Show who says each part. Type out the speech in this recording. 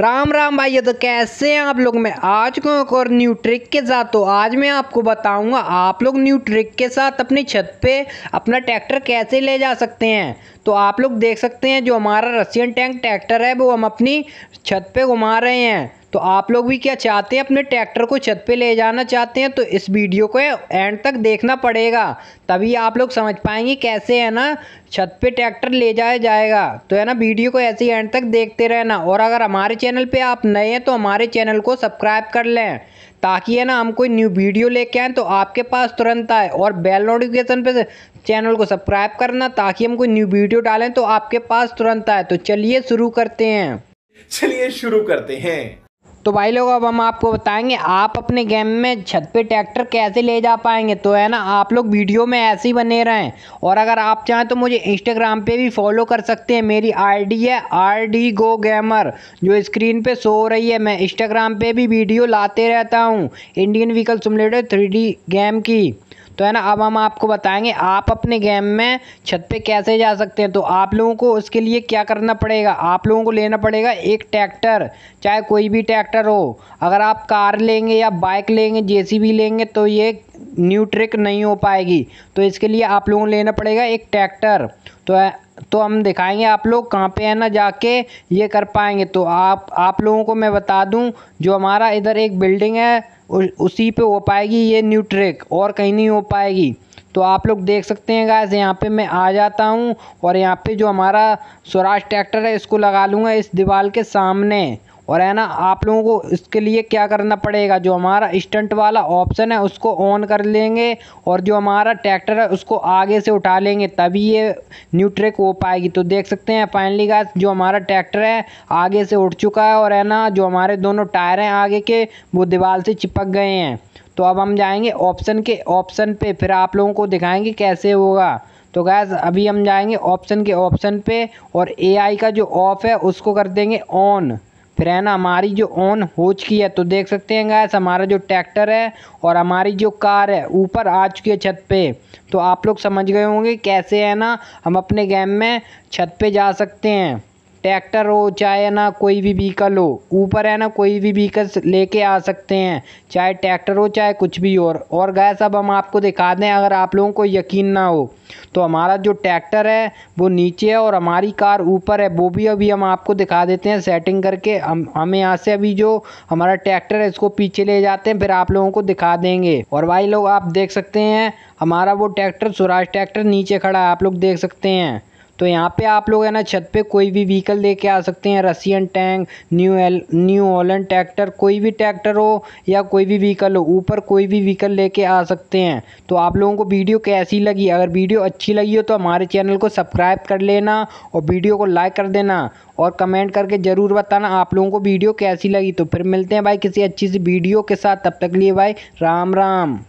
Speaker 1: राम राम भाई तो कैसे हैं आप लोग मैं आज को एक और न्यू ट्रिक के साथ तो आज मैं आपको बताऊंगा आप लोग न्यू ट्रिक के साथ अपनी छत पे अपना ट्रैक्टर कैसे ले जा सकते हैं तो आप लोग देख सकते हैं जो हमारा रशियन टैंक ट्रैक्टर है वो हम अपनी छत पे घुमा रहे हैं तो आप लोग भी क्या चाहते हैं अपने ट्रैक्टर को छत पे ले जाना चाहते हैं तो इस वीडियो को एंड तक देखना पड़ेगा तभी आप लोग समझ पाएंगे कैसे है ना छत पे ट्रैक्टर ले जाया जाएगा तो है ना वीडियो को ऐसे ही एंड तक देखते रहना और अगर हमारे चैनल पे आप नए हैं तो हमारे चैनल को सब्सक्राइब कर लें ताकि है ना हम कोई न्यू वीडियो लेके आएँ तो आपके पास तुरंत आए और बेल नोटिफिकेशन पर चैनल को सब्सक्राइब करना ताकि हम कोई न्यू वीडियो डालें तो आपके पास तुरंत आए तो चलिए शुरू करते हैं चलिए शुरू करते हैं तो भाई लोग अब हम आपको बताएंगे आप अपने गेम में छत पे ट्रैक्टर कैसे ले जा पाएंगे तो है ना आप लोग वीडियो में ऐसे ही बने रहें और अगर आप चाहें तो मुझे इंस्टाग्राम पे भी फॉलो कर सकते हैं मेरी आईडी है आर डी गो गैमर जो स्क्रीन पे शो हो रही है मैं इंस्टाग्राम पे भी वीडियो लाते रहता हूँ Indian vehicle simulator three game की तो है ना अब हम आपको बताएंगे आप अपने गेम में छत पे कैसे जा सकते हैं तो आप लोगों को उसके लिए क्या करना पड़ेगा आप लोगों को लेना पड़ेगा एक ट्रैक्टर चाहे कोई भी ट्रैक्टर हो अगर आप कार लेंगे या बाइक लेंगे जे लेंगे तो ये न्यू ट्रिक नहीं हो पाएगी तो इसके लिए आप लोगों को लेना पड़ेगा एक ट्रैक्टर तो तो हम दिखाएंगे आप लोग कहाँ पे है ना जाके ये कर पाएंगे तो आप आप लोगों को मैं बता दूं जो हमारा इधर एक बिल्डिंग है उसी पे हो पाएगी ये न्यू ट्रिक और कहीं नहीं हो पाएगी तो आप लोग देख सकते हैं गाइस यहाँ पे मैं आ जाता हूँ और यहाँ पे जो हमारा स्वराज ट्रैक्टर है इसको लगा लूँगा इस दीवार के सामने और है ना आप लोगों को इसके लिए क्या करना पड़ेगा जो हमारा स्टंट वाला ऑप्शन है उसको ऑन कर लेंगे और जो हमारा ट्रैक्टर है उसको आगे से उठा लेंगे तभी ये न्यू हो पाएगी तो देख सकते हैं फाइनली गाइस जो हमारा ट्रैक्टर है आगे से उठ चुका है और है ना जो हमारे दोनों टायर हैं आगे के वो दीवार से चिपक गए हैं तो अब हम जाएंगे ऑप्शन के ऑप्शन पे फिर आप लोगों को दिखाएंगे कैसे होगा तो गैस अभी हम जाएंगे ऑप्शन के ऑप्शन पे और एआई का जो ऑफ है उसको कर देंगे ऑन फ्रेन हमारी जो ऑन हो चुकी है तो देख सकते हैं गैस हमारा जो ट्रैक्टर है और हमारी जो कार है ऊपर आ चुकी है छत पे तो आप लोग समझ गए होंगे कैसे है ना हम अपने गेम में छत पे जा सकते हैं ट्रैक्टर हो चाहे ना कोई भी व्हीकल हो ऊपर है ना कोई भी व्हीकल लेके आ सकते हैं चाहे ट्रैक्टर हो चाहे कुछ भी और और गैस अब हम आपको दिखा दें अगर आप लोगों को यकीन ना हो तो हमारा जो ट्रैक्टर है वो नीचे है और हमारी कार ऊपर है वो भी अभी हम आपको दिखा देते हैं सेटिंग करके हम हमें यहाँ से अभी जो हमारा ट्रैक्टर है इसको पीछे ले जाते हैं फिर आप लोगों को दिखा देंगे और भाई लोग आप देख सकते हैं हमारा वो ट्रैक्टर स्वराज ट्रैक्टर नीचे खड़ा है आप लोग देख सकते हैं तो यहाँ पे आप लोग है ना छत पे कोई भी व्हीकल के आ सकते हैं Russian tank new L new Holland tractor कोई भी ट्रैक्टर हो या कोई भी व्हीकल हो ऊपर कोई भी व्हीकल लेके आ सकते हैं तो आप लोगों को वीडियो कैसी लगी अगर वीडियो अच्छी लगी हो तो हमारे चैनल को सब्सक्राइब कर लेना और वीडियो को लाइक कर देना और कमेंट करके ज़रूर बताना आप लोगों को वीडियो कैसी लगी तो फिर मिलते हैं भाई किसी अच्छी सी वीडियो के साथ तब तक लिए भाई राम राम